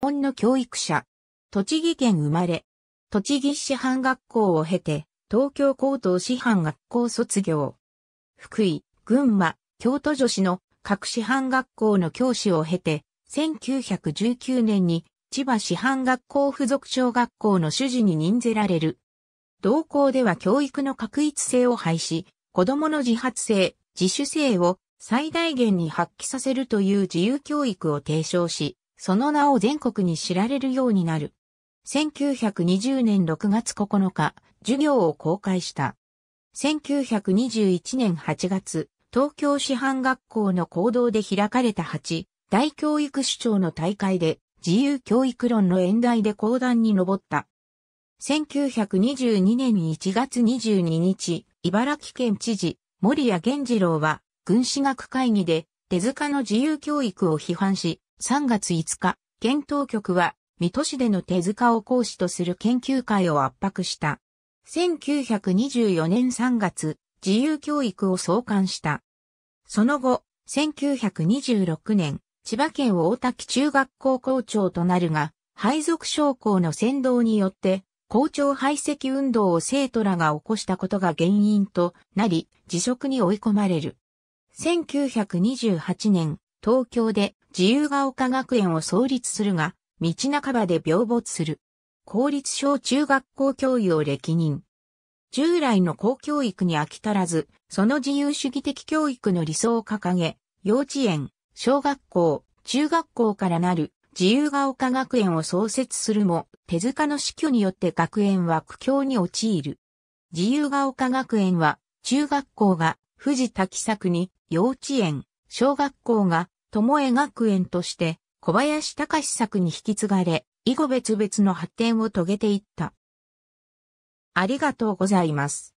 本の教育者。栃木県生まれ。栃木師範学校を経て、東京高等師範学校卒業。福井、群馬、京都女子の各師範学校の教師を経て、1919年に千葉師範学校附属小学校の主事に任ぜられる。同校では教育の確一性を廃止、子供の自発性、自主性を最大限に発揮させるという自由教育を提唱し、その名を全国に知られるようになる。1920年6月9日、授業を公開した。1921年8月、東京師範学校の講堂で開かれた8、大教育主張の大会で、自由教育論の演題で講談に上った。1922年1月22日、茨城県知事、森谷源次郎は、軍師学会議で、手塚の自由教育を批判し、3月5日、県当局は、水戸市での手塚を講師とする研究会を圧迫した。1924年3月、自由教育を創刊した。その後、1926年、千葉県大滝中学校校長となるが、配属将校の先導によって、校長排斥運動を生徒らが起こしたことが原因となり、辞職に追い込まれる。1928年、東京で自由が丘学園を創立するが、道半ばで病没する。公立小中学校教諭を歴任。従来の公教育に飽き足らず、その自由主義的教育の理想を掲げ、幼稚園、小学校、中学校からなる自由が丘学園を創設するも、手塚の死去によって学園は苦境に陥る。自由が丘学園は、中学校が富士滝作に、幼稚園、小学校が友江学園として、小林隆作に引き継がれ、以後別々の発展を遂げていった。ありがとうございます。